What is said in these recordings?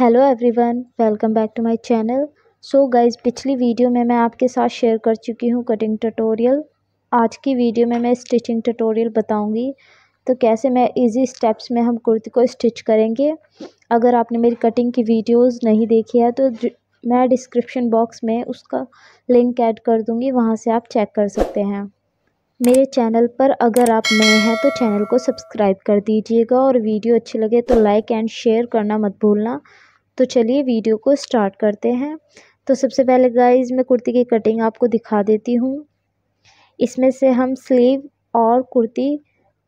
hello everyone welcome back to my channel so guys पिछली video में मैं आपके साथ शेयर कर चुकी हूँ कटिंग ट्यूटोरियल आज की वीडियो में मैं स्टिचिंग ट्यूटोरियल बताऊँगी तो कैसे मैं इजी स्टेप्स में हम कुर्ती को स्टिच करेंगे अगर आपने मेरी कटिंग की वीडियोस नहीं देखी है तो मैं डिस्क्रिप्शन बॉक्स में उसका लिंक ऐड कर दूँगी वहाँ से आप चेक कर सकते हैं मेरे चैनल पर अगर आप नए हैं तो चैनल को सब्सक्राइब कर दीजिएगा और वीडियो अच्छी लगे तो लाइक एंड शेयर करना मत भूलना तो चलिए वीडियो को स्टार्ट करते हैं तो सबसे पहले गाइज मैं कुर्ती की कटिंग आपको दिखा देती हूँ इसमें से हम स्लीव और कुर्ती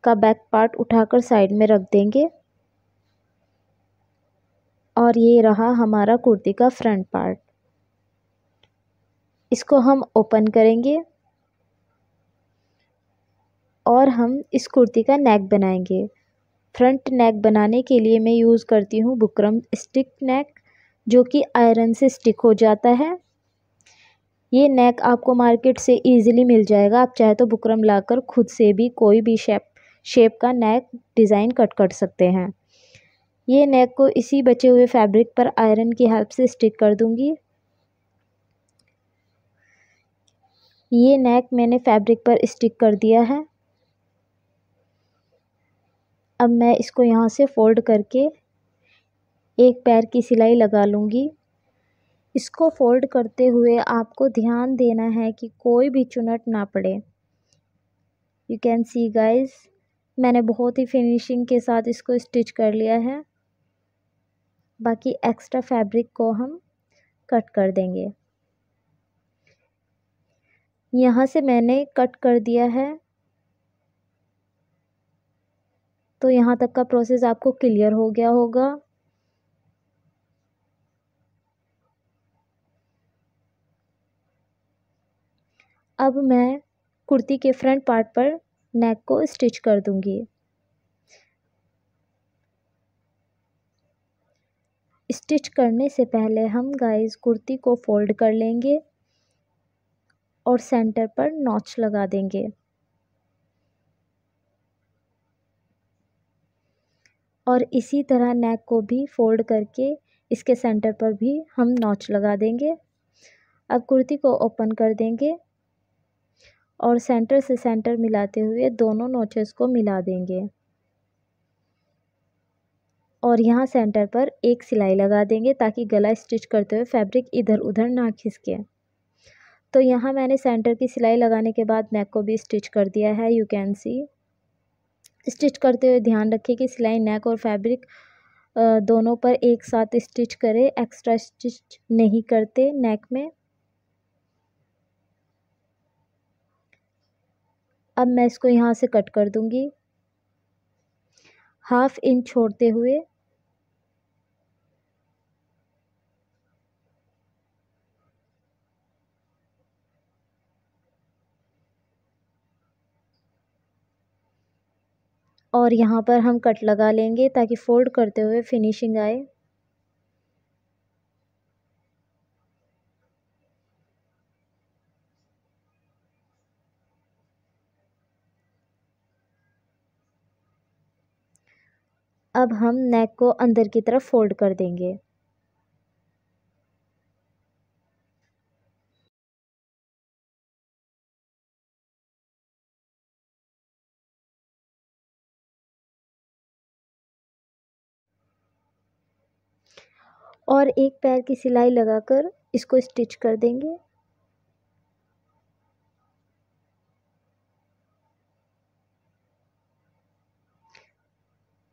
का बैक पार्ट उठाकर साइड में रख देंगे और ये रहा हमारा कुर्ती का फ्रंट पार्ट इसको हम ओपन करेंगे और हम इस कुर्ती का नेक बनाएंगे फ्रंट नेक बनाने के लिए मैं यूज़ करती हूँ बुकरम स्टिक नेक जो कि आयरन से स्टिक हो जाता है ये नेक आपको मार्केट से इजीली मिल जाएगा आप चाहे तो बुकरम लाकर खुद से भी कोई भी शेप शेप का नेक डिज़ाइन कट कर सकते हैं ये नेक को इसी बचे हुए फैब्रिक पर आयरन की हेल्प से स्टिक कर दूंगी ये नेक मैंने फैब्रिक पर स्टिक कर दिया है अब मैं इसको यहाँ से फ़ोल्ड करके एक पैर की सिलाई लगा लूँगी इसको फ़ोल्ड करते हुए आपको ध्यान देना है कि कोई भी चुनट ना पड़े यू कैन सी गाइस मैंने बहुत ही फिनिशिंग के साथ इसको स्टिच कर लिया है बाकी एक्स्ट्रा फैब्रिक को हम कट कर देंगे यहाँ से मैंने कट कर दिया है तो यहाँ तक का प्रोसेस आपको क्लियर हो गया होगा अब मैं कुर्ती के फ्रंट पार्ट पर नेक को स्टिच कर दूंगी स्टिच करने से पहले हम गाइस कुर्ती को फोल्ड कर लेंगे और सेंटर पर नॉच लगा देंगे और इसी तरह नेक को भी फ़ोल्ड करके इसके सेंटर पर भी हम नॉच लगा देंगे अब कुर्ती को ओपन कर देंगे और सेंटर से सेंटर मिलाते हुए दोनों नोचेस को मिला देंगे और यहाँ सेंटर पर एक सिलाई लगा देंगे ताकि गला स्टिच करते हुए फैब्रिक इधर उधर ना खिसके तो यहाँ मैंने सेंटर की सिलाई लगाने के बाद नेक को भी स्टिच कर दिया है यू कैन सी स्टिच करते हुए ध्यान रखें कि सिलाई नेक और फैब्रिक दोनों पर एक साथ स्टिच करें एक्स्ट्रा स्टिच नहीं करते नेक में अब मैं इसको यहाँ से कट कर दूँगी हाफ इंच छोड़ते हुए और यहाँ पर हम कट लगा लेंगे ताकि फोल्ड करते हुए फिनिशिंग आए अब हम नेक को अंदर की तरफ फोल्ड कर देंगे और एक पैर की सिलाई लगाकर इसको स्टिच कर देंगे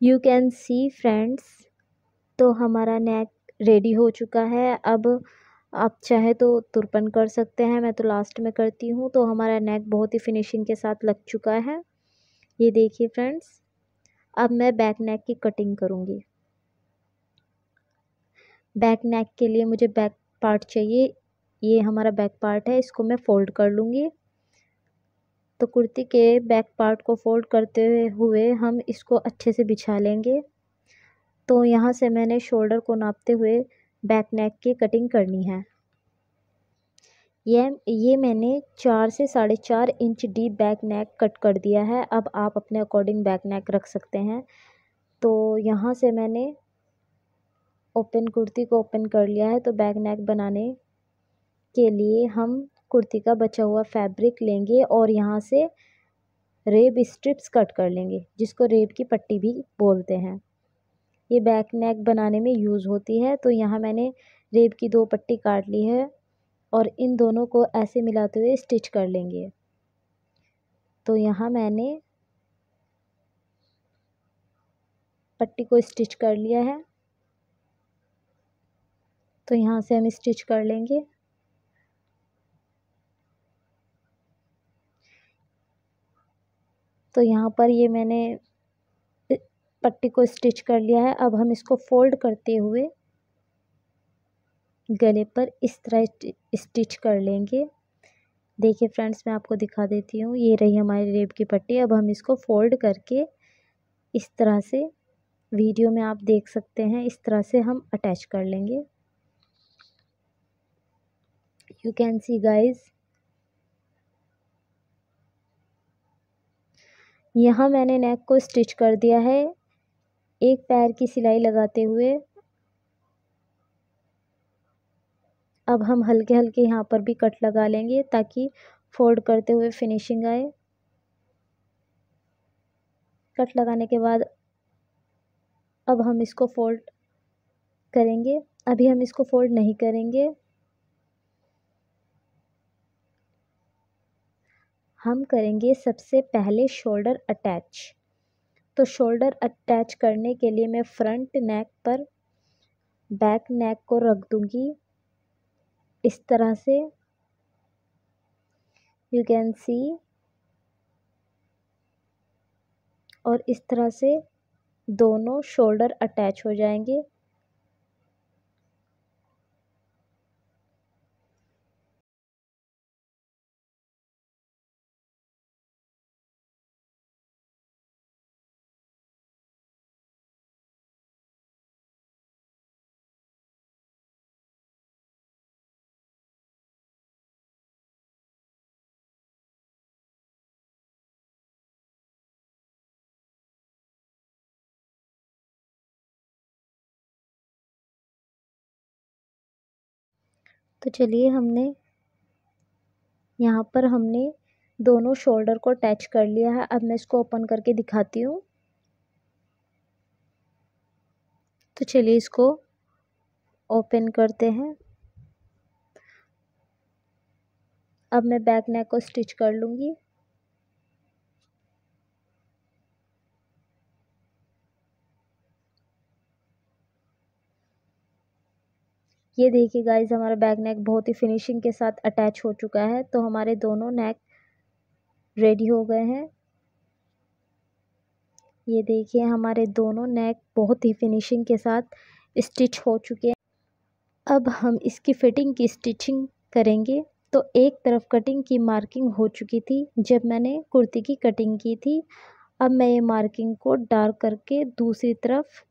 यू कैन सी फ्रेंड्स तो हमारा नेक रेडी हो चुका है अब आप चाहे तो तुरपन कर सकते हैं मैं तो लास्ट में करती हूँ तो हमारा नेक बहुत ही फिनिशिंग के साथ लग चुका है ये देखिए फ्रेंड्स अब मैं बैक नेक की कटिंग करूँगी बैक नेक के लिए मुझे बैक पार्ट चाहिए ये हमारा बैक पार्ट है इसको मैं फ़ोल्ड कर लूँगी तो कुर्ती के बैक पार्ट को फ़ोल्ड करते हुए हम इसको अच्छे से बिछा लेंगे तो यहाँ से मैंने शोल्डर को नापते हुए बैक नेक की कटिंग करनी है ये ये मैंने चार से साढ़े चार inch deep back neck cut कर दिया है अब आप अपने अकॉर्डिंग बैक नेक रख सकते हैं तो यहाँ से मैंने ओपन कुर्ती को ओपन कर लिया है तो बैक नेक बनाने के लिए हम कुर्ती का बचा हुआ फैब्रिक लेंगे और यहाँ से रेब स्ट्रिप्स कट कर लेंगे जिसको रेब की पट्टी भी बोलते हैं ये बैक नेक बनाने में यूज़ होती है तो यहाँ मैंने रेब की दो पट्टी काट ली है और इन दोनों को ऐसे मिलाते हुए स्टिच कर लेंगे तो यहाँ मैंने पट्टी को स्टिच कर लिया है तो यहाँ से हम स्टिच कर लेंगे तो यहाँ पर ये मैंने पट्टी को स्टिच कर लिया है अब हम इसको फोल्ड करते हुए गले पर इस तरह स्टिच कर लेंगे देखिए फ्रेंड्स मैं आपको दिखा देती हूँ ये रही हमारी रेब की पट्टी अब हम इसको फोल्ड करके इस तरह से वीडियो में आप देख सकते हैं इस तरह से हम अटैच कर लेंगे यू कैन सी गाइस यहाँ मैंने नेक को स्टिच कर दिया है एक पैर की सिलाई लगाते हुए अब हम हल्के हल्के यहाँ पर भी कट लगा लेंगे ताकि फोल्ड करते हुए फिनिशिंग आए कट लगाने के बाद अब हम इसको फोल्ड करेंगे अभी हम इसको फोल्ड नहीं करेंगे हम करेंगे सबसे पहले शोल्डर अटैच तो शोल्डर अटैच करने के लिए मैं फ्रंट नेक पर बैक नेक को रख दूँगी इस तरह से यू कैन सी और इस तरह से दोनों शोल्डर अटैच हो जाएंगे तो चलिए हमने यहाँ पर हमने दोनों शोल्डर को अटैच कर लिया है अब मैं इसको ओपन करके दिखाती हूँ तो चलिए इसको ओपन करते हैं अब मैं बैक नेक को स्टिच कर लूँगी ये देखिए गाइज हमारा बैक नेक बहुत ही फिनिशिंग के साथ अटैच हो चुका है तो हमारे दोनों नेक रेडी हो गए हैं ये देखिए हमारे दोनों नेक बहुत ही फिनिशिंग के साथ स्टिच हो चुके हैं अब हम इसकी फिटिंग की स्टिचिंग करेंगे तो एक तरफ कटिंग की मार्किंग हो चुकी थी जब मैंने कुर्ती की कटिंग की थी अब मैं ये मार्किंग को डार्क करके दूसरी तरफ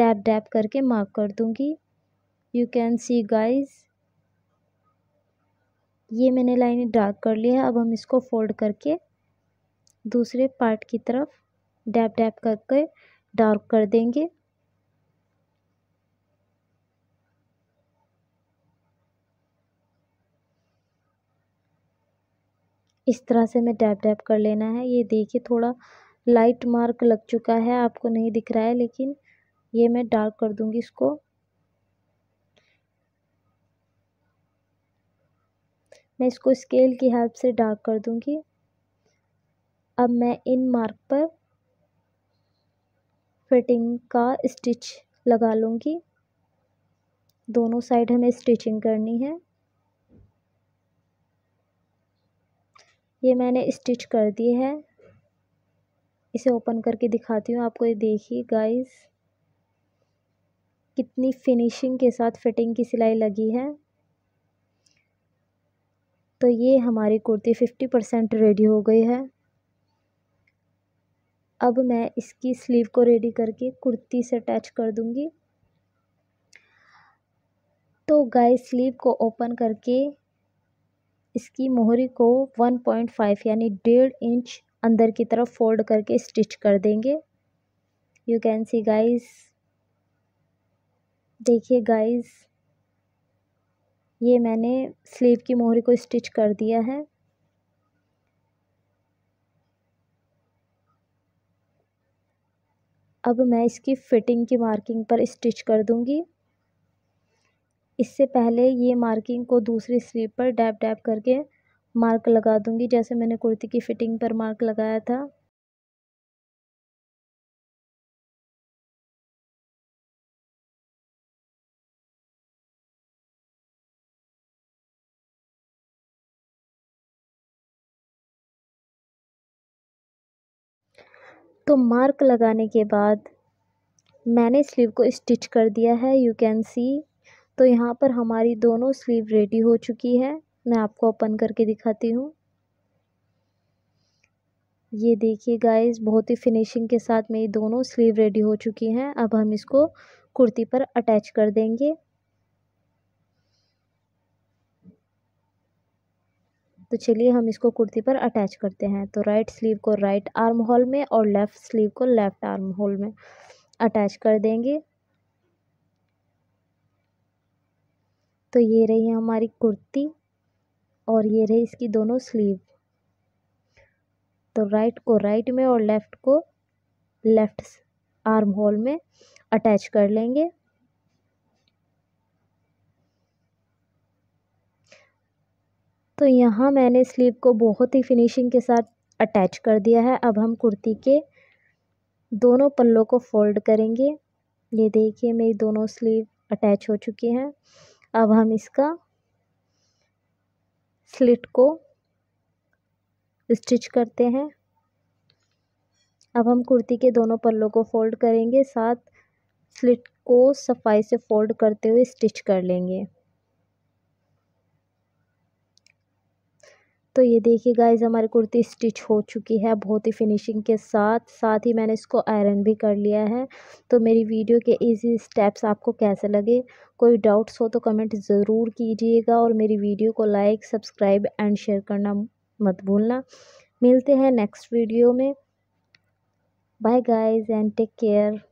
डैप डैप करके मार्क कर दूंगी यू कैन सी गाइज ये मैंने लाइनें डार्क कर लिया है अब हम इसको फोल्ड करके दूसरे पार्ट की तरफ डैप डैप करके डार्क कर देंगे इस तरह से मैं डैप डैप कर लेना है ये देखिए थोड़ा लाइट मार्क लग चुका है आपको नहीं दिख रहा है लेकिन ये मैं डार्क कर दूंगी इसको मैं इसको स्केल की हेल्प से डार्क कर दूंगी अब मैं इन मार्क पर फिटिंग का स्टिच लगा लूँगी दोनों साइड हमें स्टिचिंग करनी है ये मैंने स्टिच कर दी है इसे ओपन करके दिखाती हूँ आपको ये देखिए गाइस कितनी फिनिशिंग के साथ फिटिंग की सिलाई लगी है तो ये हमारी कुर्ती फ़िफ्टी परसेंट रेडी हो गई है अब मैं इसकी स्लीव को रेडी करके कुर्ती से अटैच कर दूँगी तो गाय स्लीव को ओपन करके इसकी मोहरी को वन पॉइंट फाइव यानी डेढ़ इंच अंदर की तरफ फोल्ड करके स्टिच कर देंगे यू कैन सी गाइस देखिए गाइस ये मैंने स्लीव की मोहरी को स्टिच कर दिया है अब मैं इसकी फिटिंग की मार्किंग पर स्टिच कर दूंगी इससे पहले ये मार्किंग को दूसरी स्लीव पर डैप डैप करके मार्क लगा दूंगी जैसे मैंने कुर्ती की फ़िटिंग पर मार्क लगाया था तो मार्क लगाने के बाद मैंने स्लीव को स्टिच कर दिया है यू कैन सी तो यहाँ पर हमारी दोनों स्लीव रेडी हो चुकी है मैं आपको ओपन करके दिखाती हूँ ये देखिए गाइस बहुत ही फिनिशिंग के साथ मेरी दोनों स्लीव रेडी हो चुकी हैं अब हम इसको कुर्ती पर अटैच कर देंगे तो चलिए हम इसको कुर्ती पर अटैच करते हैं तो राइट स्लीव को राइट आर्म होल में और लेफ़्ट स्लीव को लेफ़्ट आर्म होल में अटैच कर देंगे तो ये रही हमारी कुर्ती और ये रही इसकी दोनों स्लीव तो राइट को राइट में और लेफ़्ट को लेफ़्ट आर्म होल में अटैच कर लेंगे तो यहाँ मैंने स्लीव को बहुत ही फिनिशिंग के साथ अटैच कर दिया है अब हम कुर्ती के दोनों पल्लों को फोल्ड करेंगे ये देखिए मेरी दोनों स्लीव अटैच हो चुकी हैं अब हम इसका स्लिट को स्टिच करते हैं अब हम कुर्ती के दोनों पल्लों को फोल्ड करेंगे साथ स्लिट को सफाई से फोल्ड करते हुए स्टिच कर लेंगे तो ये देखिए गाइज हमारी कुर्ती स्टिच हो चुकी है बहुत ही फिनिशिंग के साथ साथ ही मैंने इसको आयरन भी कर लिया है तो मेरी वीडियो के इजी स्टेप्स आपको कैसे लगे कोई डाउट्स हो तो कमेंट ज़रूर कीजिएगा और मेरी वीडियो को लाइक सब्सक्राइब एंड शेयर करना मत भूलना मिलते हैं नेक्स्ट वीडियो में bye guys and take care